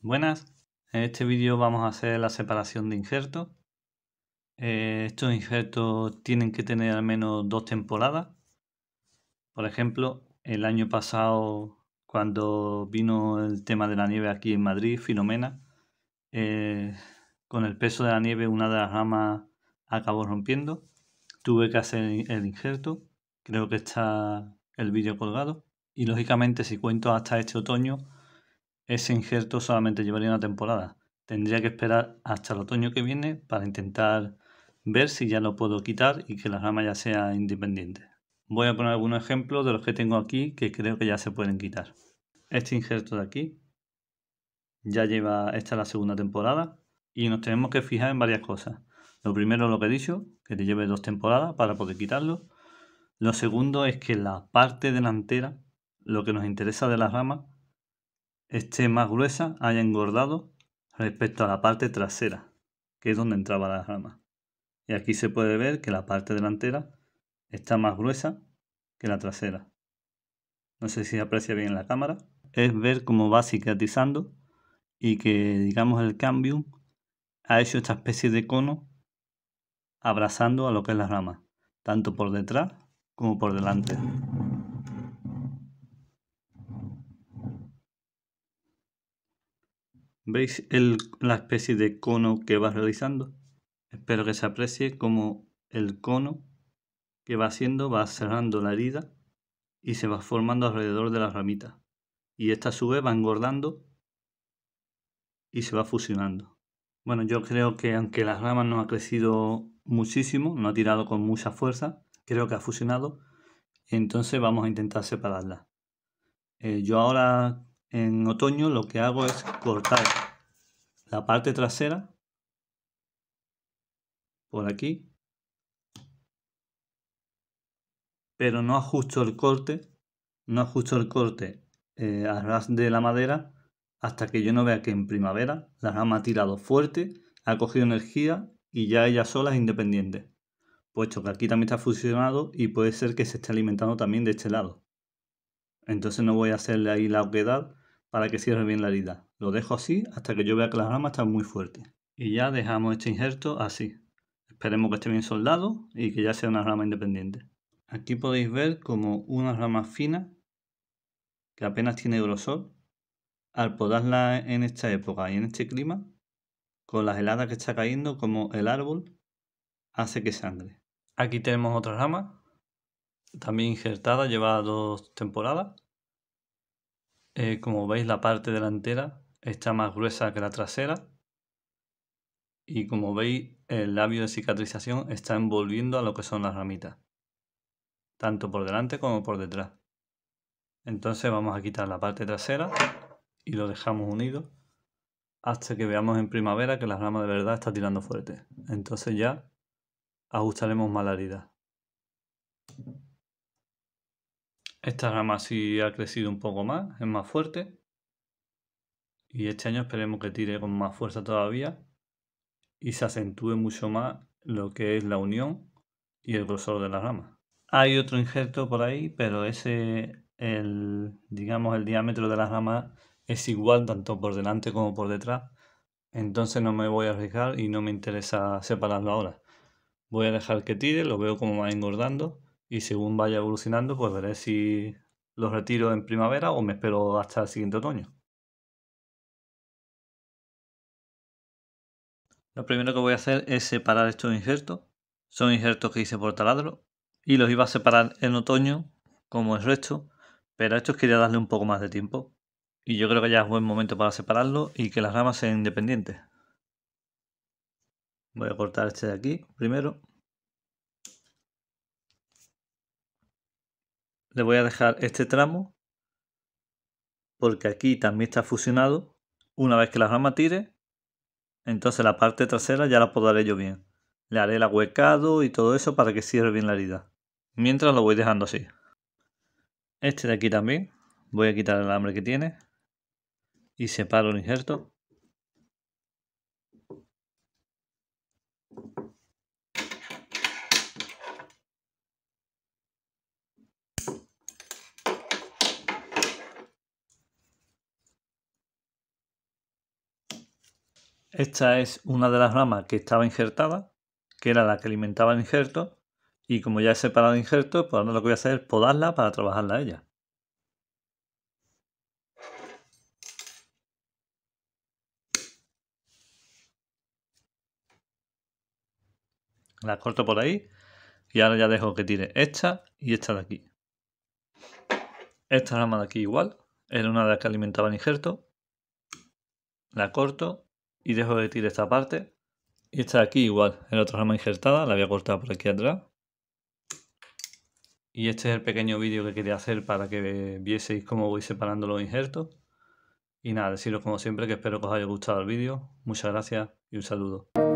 Buenas, en este vídeo vamos a hacer la separación de injertos. Eh, estos injertos tienen que tener al menos dos temporadas. Por ejemplo, el año pasado, cuando vino el tema de la nieve aquí en Madrid, Filomena, eh, con el peso de la nieve una de las ramas acabó rompiendo. Tuve que hacer el injerto. Creo que está el vídeo colgado. Y lógicamente si cuento hasta este otoño, ese injerto solamente llevaría una temporada. Tendría que esperar hasta el otoño que viene para intentar ver si ya lo puedo quitar y que la rama ya sea independiente. Voy a poner algunos ejemplos de los que tengo aquí que creo que ya se pueden quitar. Este injerto de aquí ya lleva, esta la segunda temporada y nos tenemos que fijar en varias cosas. Lo primero lo que he dicho, que te lleve dos temporadas para poder quitarlo. Lo segundo es que la parte delantera, lo que nos interesa de la rama, esté más gruesa haya engordado respecto a la parte trasera, que es donde entraba la rama. Y aquí se puede ver que la parte delantera está más gruesa que la trasera. No sé si aprecia bien la cámara. Es ver cómo va cicatrizando y que, digamos, el cambio ha hecho esta especie de cono abrazando a lo que es la rama, tanto por detrás como por delante. ¿Veis la especie de cono que va realizando? Espero que se aprecie como el cono que va haciendo va cerrando la herida y se va formando alrededor de la ramita. Y esta sube, va engordando y se va fusionando. Bueno, yo creo que aunque la rama no ha crecido muchísimo, no ha tirado con mucha fuerza, creo que ha fusionado, entonces vamos a intentar separarla. Eh, yo ahora en otoño lo que hago es cortar la parte trasera por aquí pero no ajusto el corte no ajusto el corte eh, a ras de la madera hasta que yo no vea que en primavera la rama ha tirado fuerte ha cogido energía y ya ella sola es independiente puesto pues que aquí también está fusionado y puede ser que se esté alimentando también de este lado entonces no voy a hacerle ahí la oquedad para que cierre bien la herida. Lo dejo así hasta que yo vea que las ramas está muy fuerte Y ya dejamos este injerto así. Esperemos que esté bien soldado y que ya sea una rama independiente. Aquí podéis ver como una rama fina, que apenas tiene grosor, al podarla en esta época y en este clima, con las heladas que está cayendo, como el árbol hace que sangre. Aquí tenemos otra rama, también injertada, lleva dos temporadas. Eh, como veis, la parte delantera está más gruesa que la trasera. Y como veis, el labio de cicatrización está envolviendo a lo que son las ramitas. Tanto por delante como por detrás. Entonces vamos a quitar la parte trasera y lo dejamos unido hasta que veamos en primavera que la rama de verdad está tirando fuerte. Entonces ya ajustaremos más la herida. Esta rama sí ha crecido un poco más, es más fuerte. Y este año esperemos que tire con más fuerza todavía y se acentúe mucho más lo que es la unión y el grosor de la rama. Hay otro injerto por ahí, pero ese, el, digamos, el diámetro de la rama es igual tanto por delante como por detrás. Entonces no me voy a arriesgar y no me interesa separarlo ahora. Voy a dejar que tire, lo veo como va engordando y según vaya evolucionando, pues veré si los retiro en primavera o me espero hasta el siguiente otoño. Lo primero que voy a hacer es separar estos injertos. Son injertos que hice por taladro y los iba a separar en otoño como el resto, pero a estos quería darle un poco más de tiempo. Y yo creo que ya es buen momento para separarlo y que las ramas sean independientes. Voy a cortar este de aquí primero. le voy a dejar este tramo porque aquí también está fusionado. Una vez que la rama tire, entonces la parte trasera ya la podaré yo bien. Le haré el ahuecado y todo eso para que cierre bien la herida. Mientras lo voy dejando así. Este de aquí también. Voy a quitar el alambre que tiene. Y separo el injerto. Esta es una de las ramas que estaba injertada, que era la que alimentaba el injerto, y como ya he separado el injerto, pues ahora lo que voy a hacer es podarla para trabajarla a ella. La corto por ahí y ahora ya dejo que tire esta y esta de aquí. Esta rama de aquí igual, era una de las que alimentaba el injerto. La corto y dejo de tirar esta parte. Y esta de aquí igual, en otra rama injertada, la había a por aquí atrás. Y este es el pequeño vídeo que quería hacer para que vieseis cómo voy separando los injertos. Y nada, deciros como siempre que espero que os haya gustado el vídeo. Muchas gracias y un saludo.